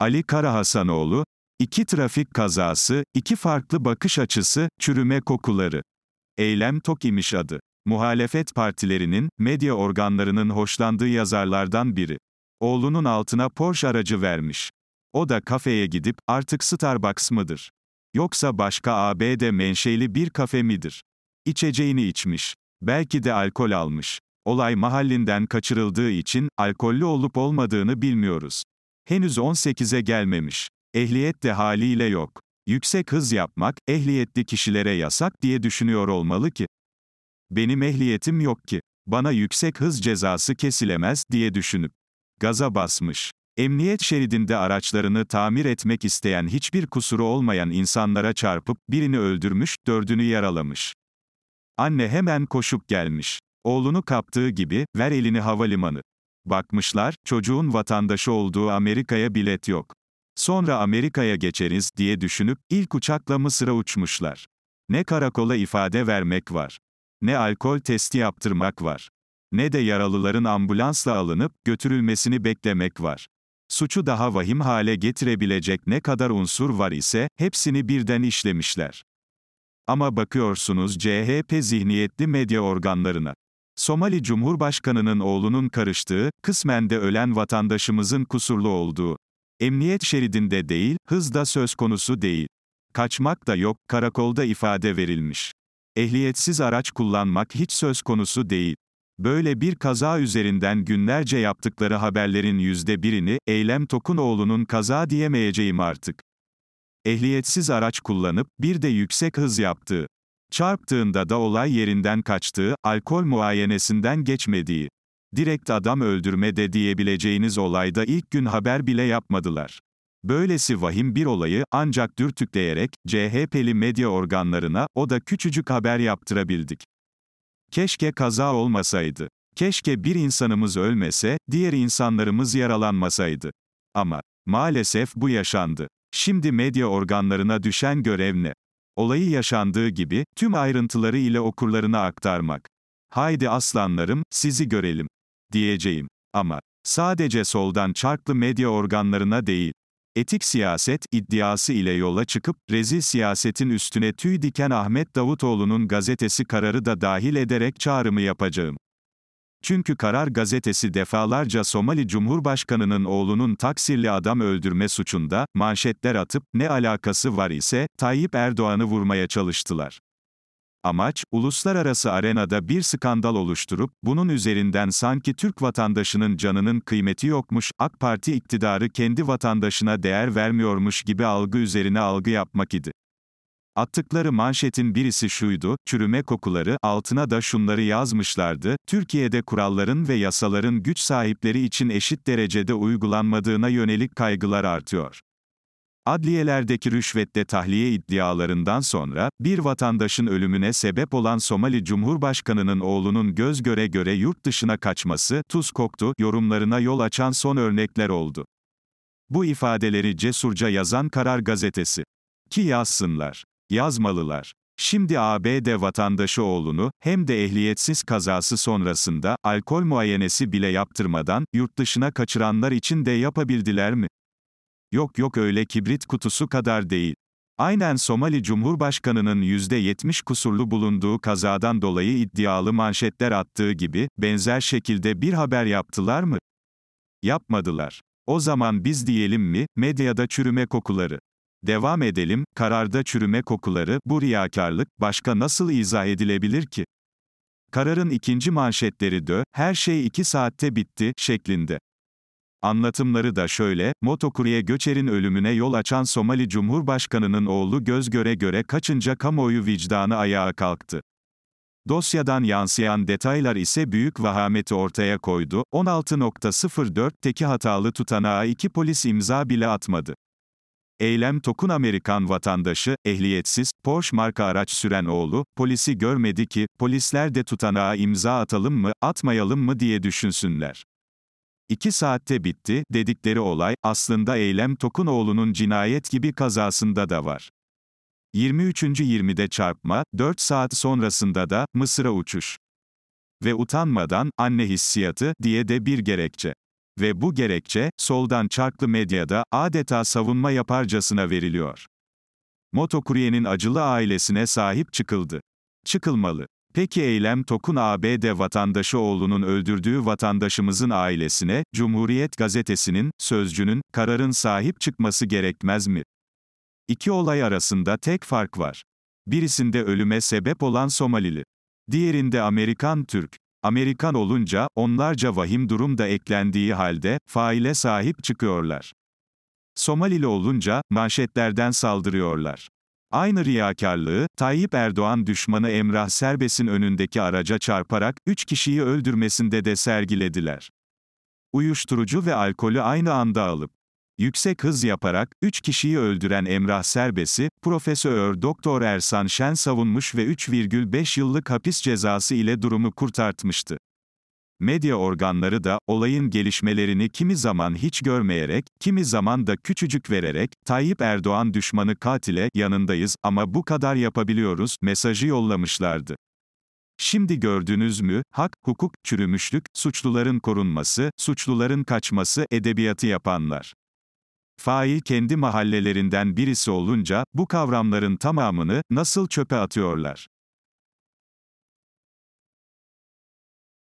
Ali Karahasanoğlu, iki trafik kazası, iki farklı bakış açısı, çürüme kokuları. Eylem TOK imiş adı. Muhalefet partilerinin, medya organlarının hoşlandığı yazarlardan biri. Oğlunun altına Porsche aracı vermiş. O da kafeye gidip, artık Starbucks mıdır? Yoksa başka ABD menşeli bir kafe midir? İçeceğini içmiş. Belki de alkol almış. Olay mahallinden kaçırıldığı için, alkollü olup olmadığını bilmiyoruz. Henüz 18'e gelmemiş. Ehliyet de haliyle yok. Yüksek hız yapmak, ehliyetli kişilere yasak diye düşünüyor olmalı ki. Benim ehliyetim yok ki. Bana yüksek hız cezası kesilemez diye düşünüp. Gaza basmış. Emniyet şeridinde araçlarını tamir etmek isteyen hiçbir kusuru olmayan insanlara çarpıp, birini öldürmüş, dördünü yaralamış. Anne hemen koşup gelmiş. Oğlunu kaptığı gibi, ver elini havalimanı. Bakmışlar, çocuğun vatandaşı olduğu Amerika'ya bilet yok. Sonra Amerika'ya geçeriz diye düşünüp, ilk uçakla Mısır'a uçmuşlar. Ne karakola ifade vermek var. Ne alkol testi yaptırmak var. Ne de yaralıların ambulansla alınıp, götürülmesini beklemek var. Suçu daha vahim hale getirebilecek ne kadar unsur var ise, hepsini birden işlemişler. Ama bakıyorsunuz CHP zihniyetli medya organlarına. Somali Cumhurbaşkanı'nın oğlunun karıştığı, kısmen de ölen vatandaşımızın kusurlu olduğu. Emniyet şeridinde değil, hızda söz konusu değil. Kaçmak da yok, karakolda ifade verilmiş. Ehliyetsiz araç kullanmak hiç söz konusu değil. Böyle bir kaza üzerinden günlerce yaptıkları haberlerin yüzde birini, Eylem Tokunoğlu'nun kaza diyemeyeceğim artık. Ehliyetsiz araç kullanıp, bir de yüksek hız yaptığı. Çarptığında da olay yerinden kaçtığı, alkol muayenesinden geçmediği, direkt adam öldürme de diyebileceğiniz olayda ilk gün haber bile yapmadılar. Böylesi vahim bir olayı ancak dürtükleyerek CHP'li medya organlarına o da küçücük haber yaptırabildik. Keşke kaza olmasaydı. Keşke bir insanımız ölmese, diğer insanlarımız yaralanmasaydı. Ama maalesef bu yaşandı. Şimdi medya organlarına düşen görev ne? Olayı yaşandığı gibi, tüm ayrıntıları ile okurlarına aktarmak. Haydi aslanlarım, sizi görelim. Diyeceğim. Ama, sadece soldan çarklı medya organlarına değil, etik siyaset iddiası ile yola çıkıp, rezil siyasetin üstüne tüy diken Ahmet Davutoğlu'nun gazetesi kararı da dahil ederek çağrımı yapacağım. Çünkü Karar gazetesi defalarca Somali Cumhurbaşkanı'nın oğlunun taksirli adam öldürme suçunda, manşetler atıp, ne alakası var ise, Tayyip Erdoğan'ı vurmaya çalıştılar. Amaç, uluslararası arenada bir skandal oluşturup, bunun üzerinden sanki Türk vatandaşının canının kıymeti yokmuş, AK Parti iktidarı kendi vatandaşına değer vermiyormuş gibi algı üzerine algı yapmak idi. Attıkları manşetin birisi şuydu, çürüme kokuları, altına da şunları yazmışlardı, Türkiye'de kuralların ve yasaların güç sahipleri için eşit derecede uygulanmadığına yönelik kaygılar artıyor. Adliyelerdeki rüşvetle tahliye iddialarından sonra, bir vatandaşın ölümüne sebep olan Somali Cumhurbaşkanı'nın oğlunun göz göre göre yurt dışına kaçması, tuz koktu, yorumlarına yol açan son örnekler oldu. Bu ifadeleri cesurca yazan Karar Gazetesi. Ki yazsınlar yazmalılar. Şimdi ABD vatandaşı oğlunu, hem de ehliyetsiz kazası sonrasında, alkol muayenesi bile yaptırmadan, yurt dışına kaçıranlar için de yapabildiler mi? Yok yok öyle kibrit kutusu kadar değil. Aynen Somali Cumhurbaşkanı'nın %70 kusurlu bulunduğu kazadan dolayı iddialı manşetler attığı gibi, benzer şekilde bir haber yaptılar mı? Yapmadılar. O zaman biz diyelim mi, medyada çürüme kokuları. Devam edelim, kararda çürüme kokuları, bu riyakarlık, başka nasıl izah edilebilir ki? Kararın ikinci manşetleri de, her şey iki saatte bitti, şeklinde. Anlatımları da şöyle, motokurye göçerin ölümüne yol açan Somali Cumhurbaşkanı'nın oğlu göz göre göre kaçınca kamuoyu vicdanı ayağa kalktı. Dosyadan yansıyan detaylar ise büyük vahameti ortaya koydu, 16.04'teki hatalı tutanağa iki polis imza bile atmadı. Eylem Tokun Amerikan vatandaşı, ehliyetsiz, Porsche marka araç süren oğlu, polisi görmedi ki, polisler de tutanağa imza atalım mı, atmayalım mı diye düşünsünler. İki saatte bitti, dedikleri olay, aslında Eylem Tokun oğlunun cinayet gibi kazasında da var. 23. 20'de çarpma, 4 saat sonrasında da, Mısır'a uçuş. Ve utanmadan, anne hissiyatı, diye de bir gerekçe ve bu gerekçe, soldan çarklı medyada, adeta savunma yaparcasına veriliyor. Motokurye'nin acılı ailesine sahip çıkıldı. Çıkılmalı. Peki eylem Tokun ABD vatandaşı oğlunun öldürdüğü vatandaşımızın ailesine, Cumhuriyet Gazetesi'nin, sözcünün, kararın sahip çıkması gerekmez mi? İki olay arasında tek fark var. Birisinde ölüme sebep olan Somalili. Diğerinde Amerikan Türk. Amerikan olunca, onlarca vahim durum da eklendiği halde, faile sahip çıkıyorlar. Somalili olunca, manşetlerden saldırıyorlar. Aynı riyakarlığı, Tayyip Erdoğan düşmanı Emrah Serbes'in önündeki araca çarparak, üç kişiyi öldürmesinde de sergilediler. Uyuşturucu ve alkolü aynı anda alıp, Yüksek hız yaparak, 3 kişiyi öldüren Emrah Serbes'i, Profesör Doktor Ersan Şen savunmuş ve 3,5 yıllık hapis cezası ile durumu kurtartmıştı. Medya organları da, olayın gelişmelerini kimi zaman hiç görmeyerek, kimi zaman da küçücük vererek, Tayyip Erdoğan düşmanı katile, yanındayız ama bu kadar yapabiliyoruz, mesajı yollamışlardı. Şimdi gördünüz mü, hak, hukuk, çürümüşlük, suçluların korunması, suçluların kaçması edebiyatı yapanlar. Fail kendi mahallelerinden birisi olunca, bu kavramların tamamını, nasıl çöpe atıyorlar?